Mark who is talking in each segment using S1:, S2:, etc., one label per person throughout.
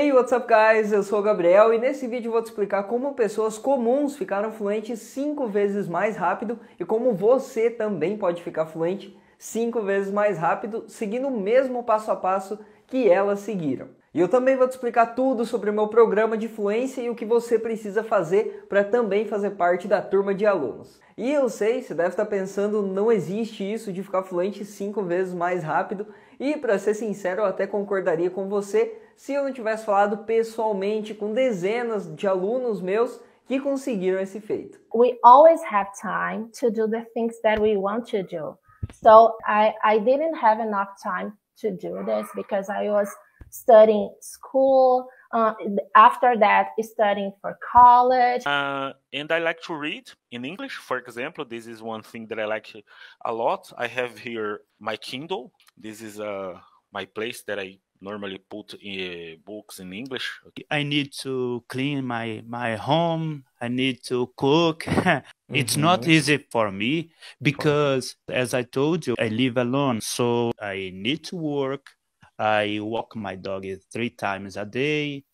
S1: Hey, what's up, guys? Eu sou o Gabriel e nesse vídeo vou te explicar como pessoas comuns ficaram fluentes cinco vezes mais rápido e como você também pode ficar fluente cinco vezes mais rápido seguindo o mesmo passo a passo que elas seguiram. E eu também vou te explicar tudo sobre o meu programa de fluência e o que você precisa fazer para também fazer parte da turma de alunos. E eu sei, você deve estar pensando, não existe isso de ficar fluente cinco vezes mais rápido e para ser sincero, eu até concordaria com você se eu não tivesse falado pessoalmente com dezenas de alunos meus que conseguiram esse feito. We always have time to do the things that we want to do. So I, I didn't have enough time to do this because I was studying school, Uh, after that, studying for college. Uh, and I like to read in English, for example. This is one thing that I like a lot. I have here my Kindle. This is uh, my place that I normally put uh, books in English. I need to clean my my home. I need to cook. it's mm -hmm. not easy for me because, as I told you, I live alone. So I need to work. I walk my dog three times a day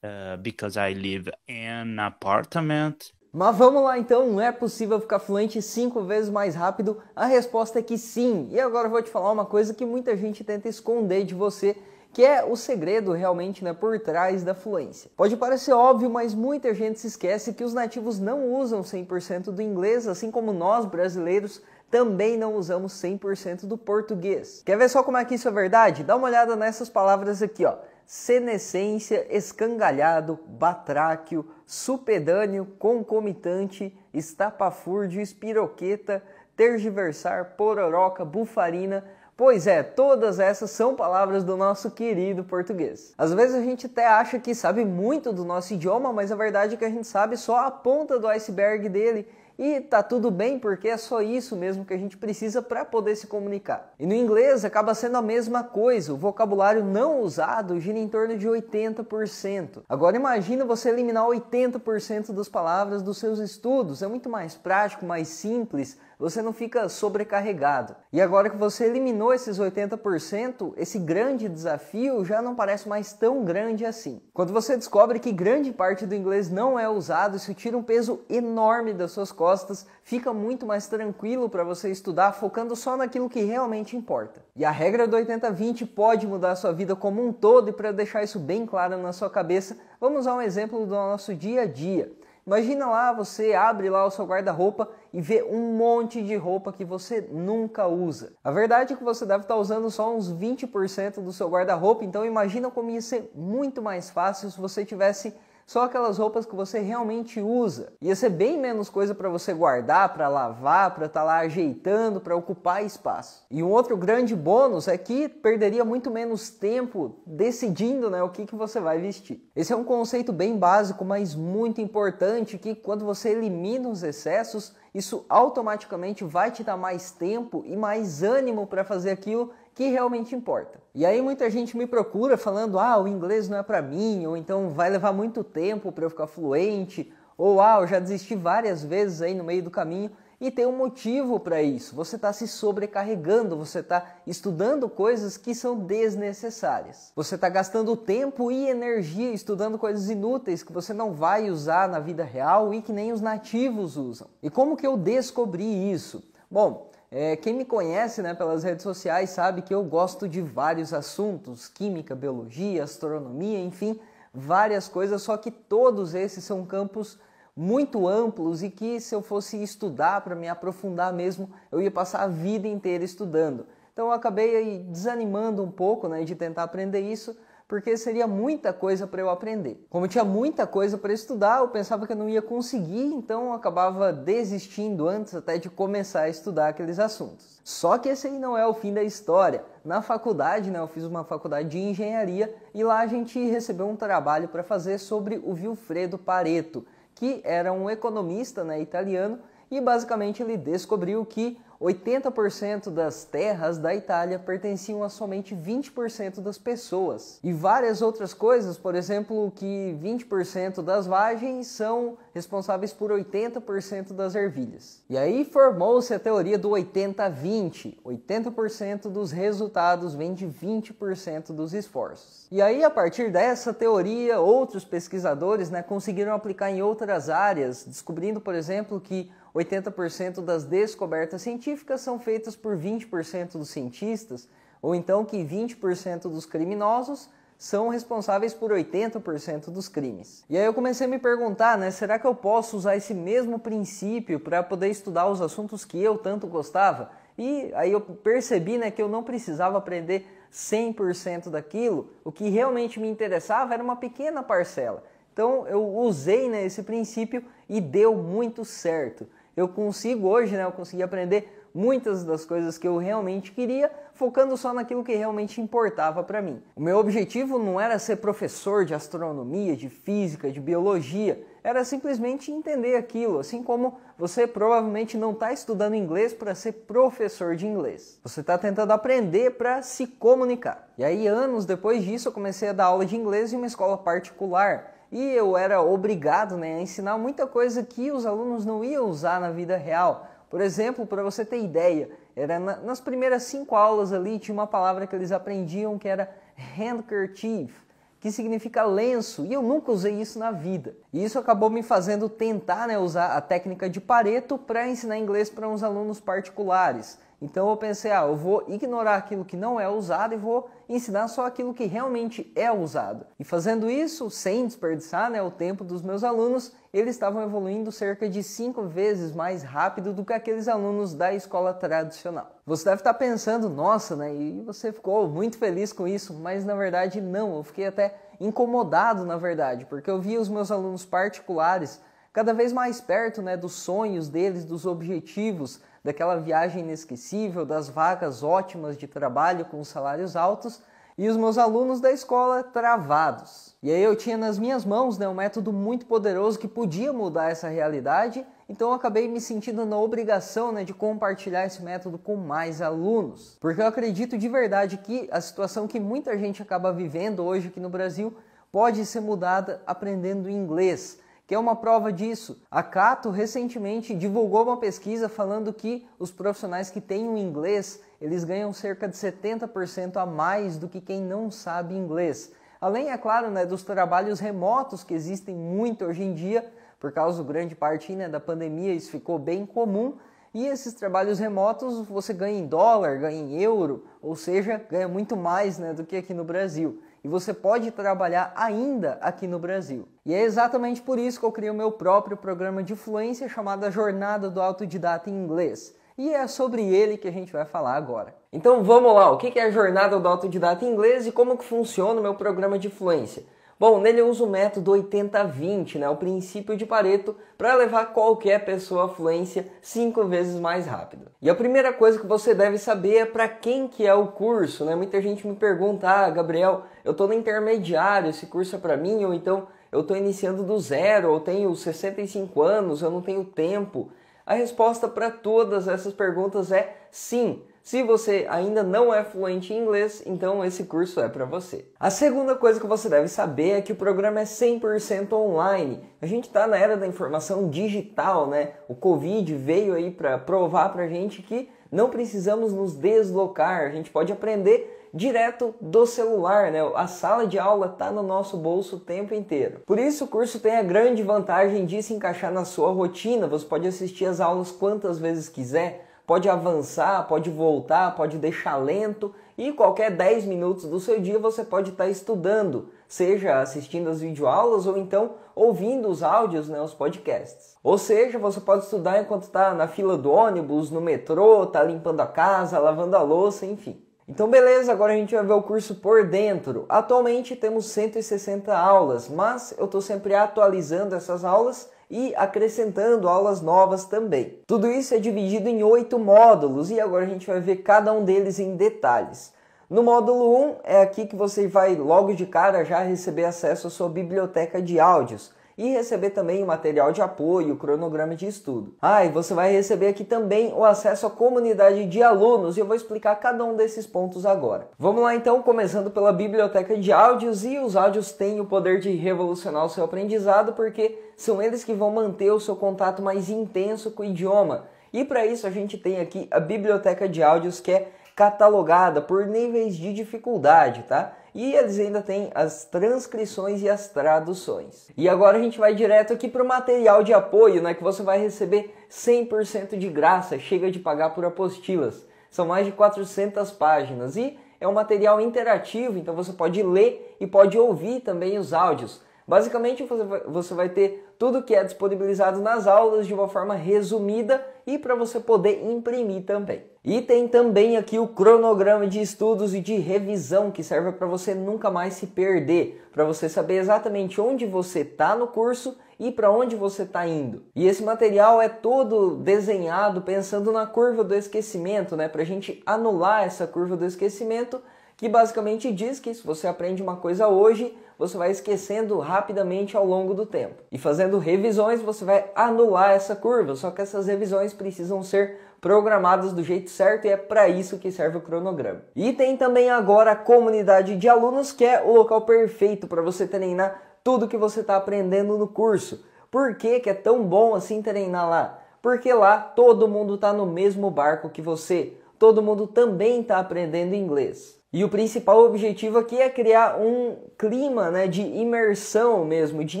S1: uh, because I live in an apartment. Mas vamos lá então, não é possível ficar fluente cinco vezes mais rápido? A resposta é que sim. E agora eu vou te falar uma coisa que muita gente tenta esconder de você, que é o segredo realmente né, por trás da fluência. Pode parecer óbvio, mas muita gente se esquece que os nativos não usam 100% do inglês, assim como nós brasileiros também não usamos 100% do português. Quer ver só como é que isso é verdade? Dá uma olhada nessas palavras aqui, ó. Senescência, escangalhado, batráquio, supedâneo, concomitante, estapafúrdio, espiroqueta, tergiversar, pororoca, bufarina. Pois é, todas essas são palavras do nosso querido português. Às vezes a gente até acha que sabe muito do nosso idioma, mas a verdade é que a gente sabe só a ponta do iceberg dele e tá tudo bem porque é só isso mesmo que a gente precisa para poder se comunicar. E no inglês acaba sendo a mesma coisa, o vocabulário não usado gira em torno de 80%. Agora imagina você eliminar 80% das palavras dos seus estudos, é muito mais prático, mais simples, você não fica sobrecarregado. E agora que você eliminou esses 80%, esse grande desafio já não parece mais tão grande assim. Quando você descobre que grande parte do inglês não é usado, isso tira um peso enorme das suas costas costas, fica muito mais tranquilo para você estudar focando só naquilo que realmente importa. E a regra do 80-20 pode mudar a sua vida como um todo, e para deixar isso bem claro na sua cabeça, vamos a um exemplo do nosso dia a dia. Imagina lá, você abre lá o seu guarda-roupa e vê um monte de roupa que você nunca usa. A verdade é que você deve estar tá usando só uns 20% do seu guarda-roupa, então imagina como ia ser muito mais fácil se você tivesse só aquelas roupas que você realmente usa. Ia ser bem menos coisa para você guardar, para lavar, para estar tá lá ajeitando, para ocupar espaço. E um outro grande bônus é que perderia muito menos tempo decidindo né, o que, que você vai vestir. Esse é um conceito bem básico, mas muito importante que quando você elimina os excessos, isso automaticamente vai te dar mais tempo e mais ânimo para fazer aquilo que realmente importa. E aí muita gente me procura falando: "Ah, o inglês não é para mim", ou então vai levar muito tempo para eu ficar fluente, ou ah, eu já desisti várias vezes aí no meio do caminho. E tem um motivo para isso. Você está se sobrecarregando, você está estudando coisas que são desnecessárias. Você está gastando tempo e energia estudando coisas inúteis que você não vai usar na vida real e que nem os nativos usam. E como que eu descobri isso? Bom, é, quem me conhece né, pelas redes sociais sabe que eu gosto de vários assuntos: química, biologia, astronomia, enfim, várias coisas, só que todos esses são campos muito amplos e que se eu fosse estudar para me aprofundar mesmo, eu ia passar a vida inteira estudando. Então eu acabei desanimando um pouco né, de tentar aprender isso, porque seria muita coisa para eu aprender. Como tinha muita coisa para estudar, eu pensava que eu não ia conseguir, então eu acabava desistindo antes até de começar a estudar aqueles assuntos. Só que esse aí não é o fim da história. Na faculdade, né, eu fiz uma faculdade de engenharia e lá a gente recebeu um trabalho para fazer sobre o Vilfredo Pareto, que era um economista né, italiano e basicamente ele descobriu que 80% das terras da Itália pertenciam a somente 20% das pessoas. E várias outras coisas, por exemplo, que 20% das vagens são responsáveis por 80% das ervilhas. E aí formou-se a teoria do 80-20. 80%, dos resultados vem de 20% dos esforços. E aí, a partir dessa teoria, outros pesquisadores né, conseguiram aplicar em outras áreas, descobrindo, por exemplo, que 80% das descobertas científicas são feitas por 20% dos cientistas, ou então que 20% dos criminosos são responsáveis por 80% dos crimes. E aí eu comecei a me perguntar, né, será que eu posso usar esse mesmo princípio para poder estudar os assuntos que eu tanto gostava? E aí eu percebi, né, que eu não precisava aprender 100% daquilo, o que realmente me interessava era uma pequena parcela. Então eu usei né, esse princípio e deu muito certo eu consigo hoje, né, eu consegui aprender muitas das coisas que eu realmente queria, focando só naquilo que realmente importava para mim. O meu objetivo não era ser professor de astronomia, de física, de biologia, era simplesmente entender aquilo, assim como você provavelmente não está estudando inglês para ser professor de inglês. Você está tentando aprender para se comunicar. E aí, anos depois disso, eu comecei a dar aula de inglês em uma escola particular e eu era obrigado né, a ensinar muita coisa que os alunos não iam usar na vida real. Por exemplo, para você ter ideia, era na, nas primeiras cinco aulas ali tinha uma palavra que eles aprendiam que era handkerchief, que significa lenço, e eu nunca usei isso na vida. E isso acabou me fazendo tentar né, usar a técnica de Pareto para ensinar inglês para uns alunos particulares. Então eu pensei, ah, eu vou ignorar aquilo que não é usado e vou ensinar só aquilo que realmente é usado. E fazendo isso, sem desperdiçar né, o tempo dos meus alunos, eles estavam evoluindo cerca de cinco vezes mais rápido do que aqueles alunos da escola tradicional. Você deve estar pensando, nossa, né? E você ficou muito feliz com isso, mas na verdade não, eu fiquei até incomodado, na verdade, porque eu via os meus alunos particulares cada vez mais perto né, dos sonhos deles, dos objetivos, daquela viagem inesquecível, das vagas ótimas de trabalho com salários altos e os meus alunos da escola travados. E aí eu tinha nas minhas mãos né, um método muito poderoso que podia mudar essa realidade, então eu acabei me sentindo na obrigação né, de compartilhar esse método com mais alunos. Porque eu acredito de verdade que a situação que muita gente acaba vivendo hoje aqui no Brasil pode ser mudada aprendendo inglês. Que é uma prova disso? A Cato recentemente divulgou uma pesquisa falando que os profissionais que têm o inglês, eles ganham cerca de 70% a mais do que quem não sabe inglês. Além, é claro, né, dos trabalhos remotos que existem muito hoje em dia, por causa grande parte né, da pandemia, isso ficou bem comum. E esses trabalhos remotos você ganha em dólar, ganha em euro, ou seja, ganha muito mais né, do que aqui no Brasil e você pode trabalhar ainda aqui no Brasil. E é exatamente por isso que eu criei o meu próprio programa de fluência chamado Jornada do Autodidata em Inglês. E é sobre ele que a gente vai falar agora. Então vamos lá, o que é a Jornada do Autodidata em Inglês e como que funciona o meu programa de fluência? Bom, nele eu uso o método 80-20, né, o princípio de Pareto, para levar qualquer pessoa à fluência cinco vezes mais rápido. E a primeira coisa que você deve saber é para quem que é o curso, né? Muita gente me pergunta, ah, Gabriel, eu estou no intermediário, esse curso é para mim, ou então eu estou iniciando do zero, Ou tenho 65 anos, eu não tenho tempo. A resposta para todas essas perguntas é sim. Se você ainda não é fluente em inglês, então esse curso é para você. A segunda coisa que você deve saber é que o programa é 100% online. A gente está na era da informação digital, né? O Covid veio aí para provar para gente que não precisamos nos deslocar, a gente pode aprender direto do celular, né? A sala de aula está no nosso bolso o tempo inteiro. Por isso, o curso tem a grande vantagem de se encaixar na sua rotina. Você pode assistir as aulas quantas vezes quiser pode avançar, pode voltar, pode deixar lento e qualquer 10 minutos do seu dia você pode estar estudando, seja assistindo as videoaulas ou então ouvindo os áudios, né, os podcasts. Ou seja, você pode estudar enquanto está na fila do ônibus, no metrô, está limpando a casa, lavando a louça, enfim. Então beleza, agora a gente vai ver o curso por dentro. Atualmente temos 160 aulas, mas eu estou sempre atualizando essas aulas e acrescentando aulas novas também. Tudo isso é dividido em oito módulos e agora a gente vai ver cada um deles em detalhes. No módulo 1 um, é aqui que você vai logo de cara já receber acesso à sua biblioteca de áudios e receber também o material de apoio, o cronograma de estudo. Ah, e você vai receber aqui também o acesso à comunidade de alunos e eu vou explicar cada um desses pontos agora. Vamos lá então, começando pela biblioteca de áudios e os áudios têm o poder de revolucionar o seu aprendizado porque são eles que vão manter o seu contato mais intenso com o idioma. E para isso a gente tem aqui a biblioteca de áudios que é catalogada por níveis de dificuldade, tá? e eles ainda têm as transcrições e as traduções. E agora a gente vai direto aqui para o material de apoio, né, que você vai receber 100% de graça, chega de pagar por apostilas. São mais de 400 páginas e é um material interativo, então você pode ler e pode ouvir também os áudios. Basicamente, você vai ter tudo que é disponibilizado nas aulas de uma forma resumida e para você poder imprimir também. E tem também aqui o cronograma de estudos e de revisão que serve para você nunca mais se perder, para você saber exatamente onde você está no curso e para onde você está indo. E esse material é todo desenhado pensando na curva do esquecimento, né? Para a gente anular essa curva do esquecimento que basicamente diz que se você aprende uma coisa hoje, você vai esquecendo rapidamente ao longo do tempo. E fazendo revisões, você vai anular essa curva, só que essas revisões precisam ser programadas do jeito certo e é para isso que serve o cronograma. E tem também agora a comunidade de alunos, que é o local perfeito para você treinar tudo que você está aprendendo no curso. Por que, que é tão bom assim treinar lá? Porque lá todo mundo está no mesmo barco que você, todo mundo também está aprendendo inglês. E o principal objetivo aqui é criar um clima né, de imersão mesmo, de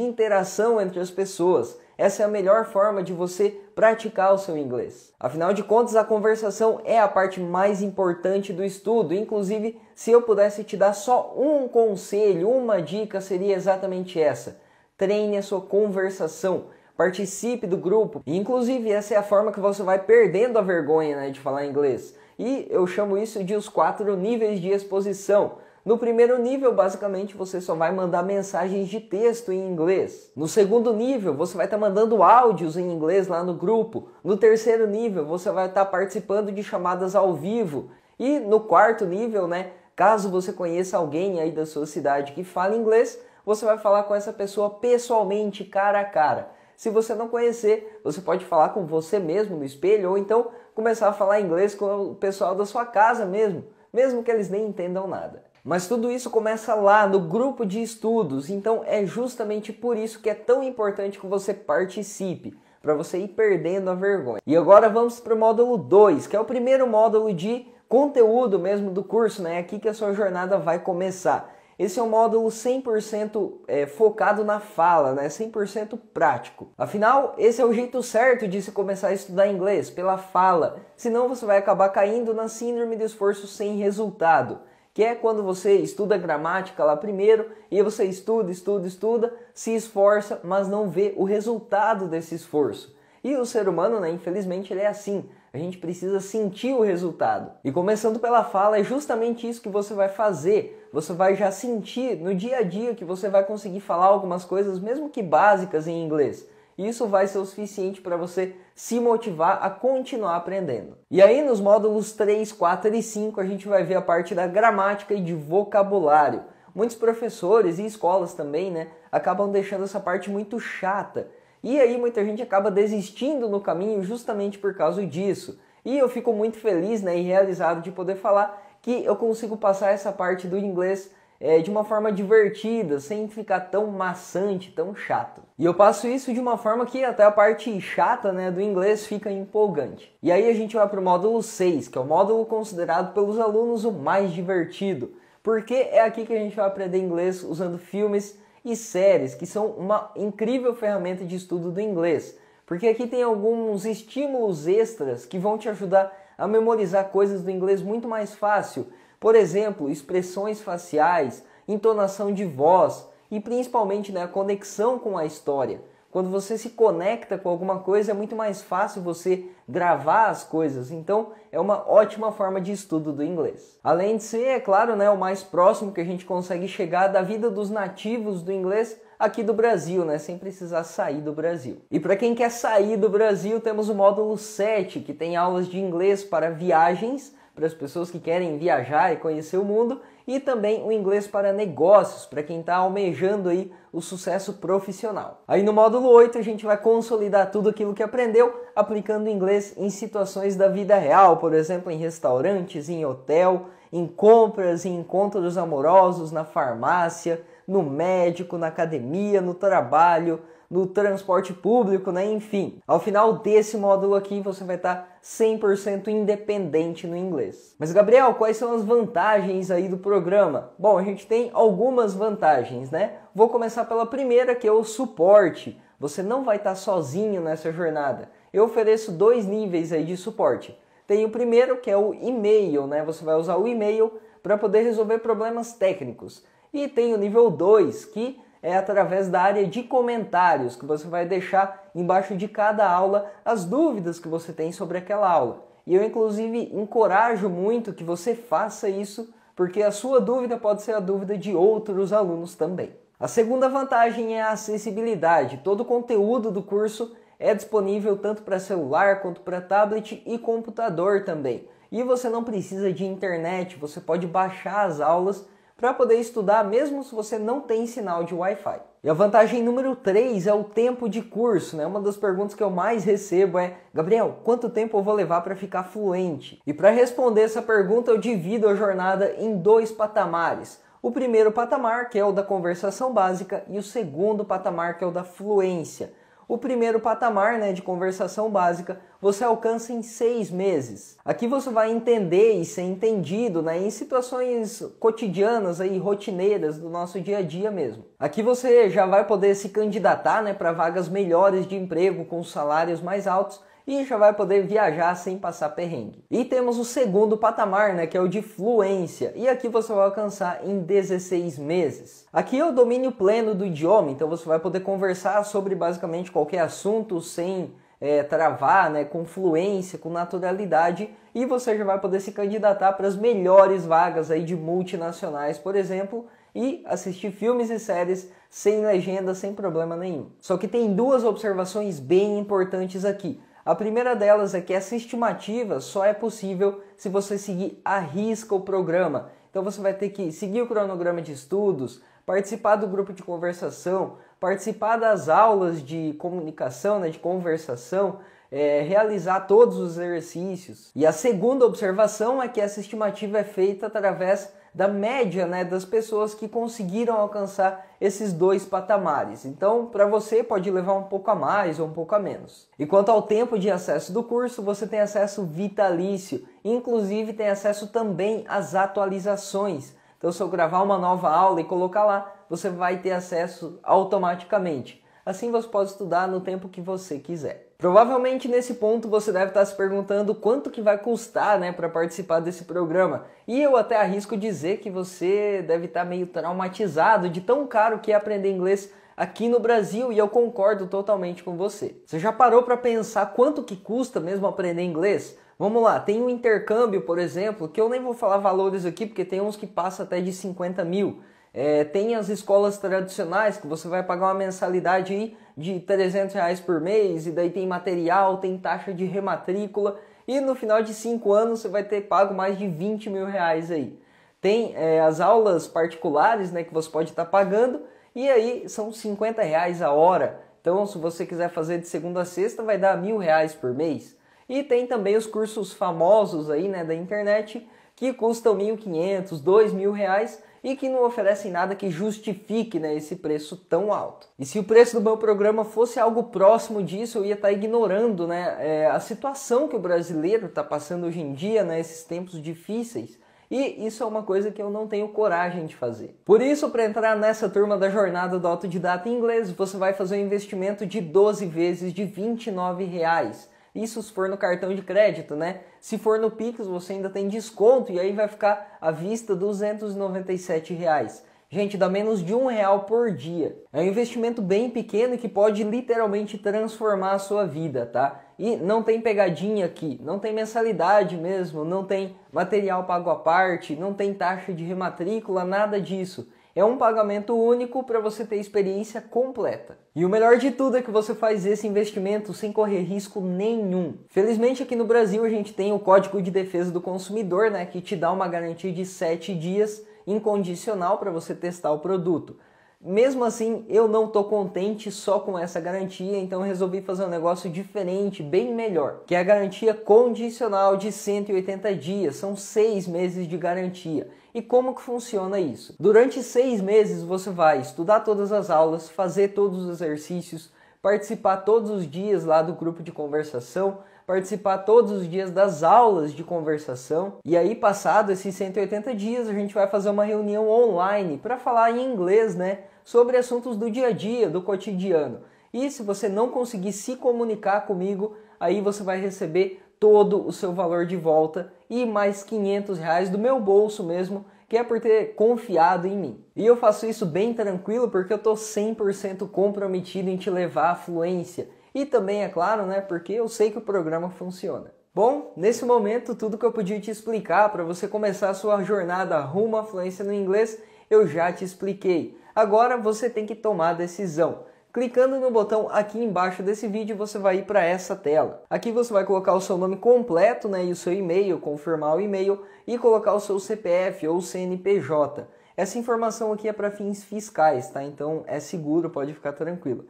S1: interação entre as pessoas. Essa é a melhor forma de você praticar o seu inglês. Afinal de contas, a conversação é a parte mais importante do estudo. Inclusive, se eu pudesse te dar só um conselho, uma dica, seria exatamente essa: treine a sua conversação participe do grupo. E, inclusive, essa é a forma que você vai perdendo a vergonha né, de falar inglês. E eu chamo isso de os quatro níveis de exposição. No primeiro nível, basicamente, você só vai mandar mensagens de texto em inglês. No segundo nível, você vai estar tá mandando áudios em inglês lá no grupo. No terceiro nível, você vai estar tá participando de chamadas ao vivo. E no quarto nível, né, caso você conheça alguém aí da sua cidade que fala inglês, você vai falar com essa pessoa pessoalmente, cara a cara. Se você não conhecer, você pode falar com você mesmo no espelho ou então começar a falar inglês com o pessoal da sua casa mesmo, mesmo que eles nem entendam nada. Mas tudo isso começa lá no grupo de estudos, então é justamente por isso que é tão importante que você participe, para você ir perdendo a vergonha. E agora vamos para o módulo 2, que é o primeiro módulo de conteúdo mesmo do curso, né? É aqui que a sua jornada vai começar. Esse é um módulo 100% é, focado na fala, né? 100% prático. Afinal, esse é o jeito certo de se começar a estudar inglês, pela fala. Senão você vai acabar caindo na síndrome do esforço sem resultado, que é quando você estuda gramática lá primeiro e você estuda, estuda, estuda, se esforça, mas não vê o resultado desse esforço. E o ser humano, né, infelizmente, ele é assim. A gente precisa sentir o resultado. E começando pela fala, é justamente isso que você vai fazer. Você vai já sentir no dia a dia que você vai conseguir falar algumas coisas, mesmo que básicas em inglês. Isso vai ser o suficiente para você se motivar a continuar aprendendo. E aí, nos módulos 3, 4 e 5, a gente vai ver a parte da gramática e de vocabulário. Muitos professores e escolas também, né, acabam deixando essa parte muito chata e aí muita gente acaba desistindo no caminho justamente por causa disso. E eu fico muito feliz né, e realizado de poder falar que eu consigo passar essa parte do inglês é, de uma forma divertida, sem ficar tão maçante, tão chato. E eu passo isso de uma forma que até a parte chata né, do inglês fica empolgante. E aí a gente vai para o módulo 6, que é o módulo considerado pelos alunos o mais divertido, porque é aqui que a gente vai aprender inglês usando filmes e séries, que são uma incrível ferramenta de estudo do inglês, porque aqui tem alguns estímulos extras que vão te ajudar a memorizar coisas do inglês muito mais fácil. Por exemplo, expressões faciais, entonação de voz e principalmente né, a conexão com a história. Quando você se conecta com alguma coisa, é muito mais fácil você gravar as coisas. Então, é uma ótima forma de estudo do inglês. Além de ser, é claro, né, o mais próximo que a gente consegue chegar da vida dos nativos do inglês aqui do Brasil, né, sem precisar sair do Brasil. E para quem quer sair do Brasil, temos o módulo 7, que tem aulas de inglês para viagens, para as pessoas que querem viajar e conhecer o mundo, e também o inglês para negócios, para quem está almejando aí o sucesso profissional. Aí no módulo 8 a gente vai consolidar tudo aquilo que aprendeu aplicando inglês em situações da vida real, por exemplo, em restaurantes, em hotel, em compras, em encontros amorosos, na farmácia, no médico, na academia, no trabalho, no transporte público, né? Enfim, ao final desse módulo aqui você vai estar tá 100% independente no inglês. Mas Gabriel, quais são as vantagens aí do programa? Bom, a gente tem algumas vantagens, né? Vou começar pela primeira, que é o suporte. Você não vai estar tá sozinho nessa jornada. Eu ofereço dois níveis aí de suporte. Tem o primeiro, que é o e-mail, né? Você vai usar o e-mail para poder resolver problemas técnicos. E tem o nível 2, que é através da área de comentários, que você vai deixar embaixo de cada aula as dúvidas que você tem sobre aquela aula. E eu, inclusive, encorajo muito que você faça isso, porque a sua dúvida pode ser a dúvida de outros alunos também. A segunda vantagem é a acessibilidade. Todo o conteúdo do curso é disponível tanto para celular quanto para tablet e computador também. E você não precisa de internet, você pode baixar as aulas para poder estudar mesmo se você não tem sinal de Wi-Fi. E a vantagem número 3 é o tempo de curso, né? Uma das perguntas que eu mais recebo é: Gabriel, quanto tempo eu vou levar para ficar fluente? E para responder essa pergunta, eu divido a jornada em dois patamares. O primeiro patamar, que é o da conversação básica, e o segundo patamar, que é o da fluência. O primeiro patamar né, de conversação básica você alcança em seis meses. Aqui você vai entender e ser entendido né, em situações cotidianas e rotineiras do nosso dia a dia mesmo. Aqui você já vai poder se candidatar né, para vagas melhores de emprego com salários mais altos e já vai poder viajar sem passar perrengue. E temos o segundo patamar, né, que é o de fluência, e aqui você vai alcançar em 16 meses. Aqui é o domínio pleno do idioma, então você vai poder conversar sobre basicamente qualquer assunto sem é, travar, né, com fluência, com naturalidade, e você já vai poder se candidatar para as melhores vagas aí de multinacionais, por exemplo, e assistir filmes e séries sem legenda, sem problema nenhum. Só que tem duas observações bem importantes aqui. A primeira delas é que essa estimativa só é possível se você seguir a risca o programa. Então você vai ter que seguir o cronograma de estudos, participar do grupo de conversação, participar das aulas de comunicação, né, de conversação, é, realizar todos os exercícios. E a segunda observação é que essa estimativa é feita através da média né, das pessoas que conseguiram alcançar esses dois patamares. Então, para você, pode levar um pouco a mais ou um pouco a menos. E quanto ao tempo de acesso do curso, você tem acesso vitalício, inclusive tem acesso também às atualizações. Então, se eu gravar uma nova aula e colocar lá, você vai ter acesso automaticamente. Assim, você pode estudar no tempo que você quiser. Provavelmente nesse ponto você deve estar se perguntando quanto que vai custar, né, para participar desse programa. E eu até arrisco dizer que você deve estar meio traumatizado de tão caro que é aprender inglês aqui no Brasil e eu concordo totalmente com você. Você já parou para pensar quanto que custa mesmo aprender inglês? Vamos lá, tem um intercâmbio, por exemplo, que eu nem vou falar valores aqui porque tem uns que passa até de 50 mil. É, tem as escolas tradicionais que você vai pagar uma mensalidade aí de 300 reais por mês, e daí tem material, tem taxa de rematrícula, e no final de 5 anos você vai ter pago mais de 20 mil reais aí. Tem é, as aulas particulares né, que você pode estar tá pagando, e aí são 50 reais a hora. Então, se você quiser fazer de segunda a sexta, vai dar mil reais por mês. E tem também os cursos famosos aí né, da internet que custam 1.500, 2.000 reais, e que não oferecem nada que justifique né, esse preço tão alto. E se o preço do meu programa fosse algo próximo disso, eu ia estar tá ignorando né, é, a situação que o brasileiro está passando hoje em dia, né, esses tempos difíceis. E isso é uma coisa que eu não tenho coragem de fazer. Por isso, para entrar nessa turma da jornada do autodidata em inglês, você vai fazer um investimento de 12 vezes de R$ 29. Reais. Isso se for no cartão de crédito, né? Se for no Pix, você ainda tem desconto e aí vai ficar à vista R$ 297,00. Reais. Gente, dá menos de um real por dia. É um investimento bem pequeno que pode literalmente transformar a sua vida, tá? E não tem pegadinha aqui, não tem mensalidade mesmo, não tem material pago à parte, não tem taxa de rematrícula, nada disso. É um pagamento único para você ter experiência completa. E o melhor de tudo é que você faz esse investimento sem correr risco nenhum. Felizmente aqui no Brasil a gente tem o Código de Defesa do Consumidor, né, que te dá uma garantia de 7 dias incondicional para você testar o produto. Mesmo assim, eu não estou contente só com essa garantia, então resolvi fazer um negócio diferente, bem melhor, que é a garantia condicional de 180 dias, são seis meses de garantia. E como que funciona isso? Durante seis meses você vai estudar todas as aulas, fazer todos os exercícios, participar todos os dias lá do grupo de conversação, participar todos os dias das aulas de conversação. E aí, passado esses 180 dias, a gente vai fazer uma reunião online para falar em inglês, né? Sobre assuntos do dia a dia, do cotidiano. E se você não conseguir se comunicar comigo, aí você vai receber todo o seu valor de volta e mais 500 reais do meu bolso mesmo, que é por ter confiado em mim. E eu faço isso bem tranquilo porque eu estou 100% comprometido em te levar à fluência e também, é claro, né, porque eu sei que o programa funciona. Bom, nesse momento, tudo que eu podia te explicar para você começar a sua jornada rumo à fluência no inglês, eu já te expliquei. Agora você tem que tomar a decisão. Clicando no botão aqui embaixo desse vídeo, você vai ir para essa tela. Aqui você vai colocar o seu nome completo né, e o seu e-mail, confirmar o e-mail e colocar o seu CPF ou CNPJ. Essa informação aqui é para fins fiscais, tá? Então é seguro, pode ficar tranquilo.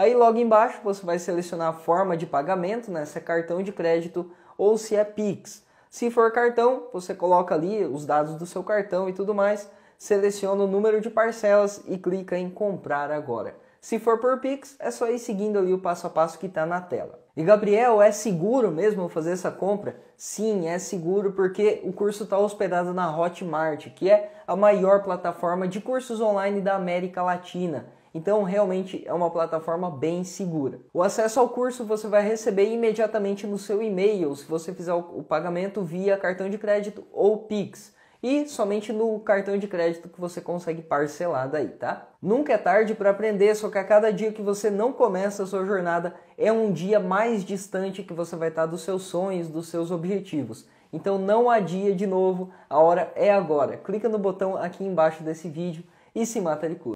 S1: Aí logo embaixo você vai selecionar a forma de pagamento, né? se é cartão de crédito ou se é Pix. Se for cartão, você coloca ali os dados do seu cartão e tudo mais, seleciona o número de parcelas e clica em comprar agora. Se for por Pix, é só ir seguindo ali o passo a passo que está na tela. E Gabriel, é seguro mesmo fazer essa compra? Sim, é seguro porque o curso está hospedado na Hotmart, que é a maior plataforma de cursos online da América Latina. Então, realmente é uma plataforma bem segura. O acesso ao curso você vai receber imediatamente no seu e-mail, se você fizer o pagamento via cartão de crédito ou Pix e somente no cartão de crédito que você consegue parcelar daí, tá? Nunca é tarde para aprender, só que a cada dia que você não começa a sua jornada é um dia mais distante que você vai estar dos seus sonhos, dos seus objetivos. Então não adia de novo, a hora é agora. Clica no botão aqui embaixo desse vídeo e se mata de cura.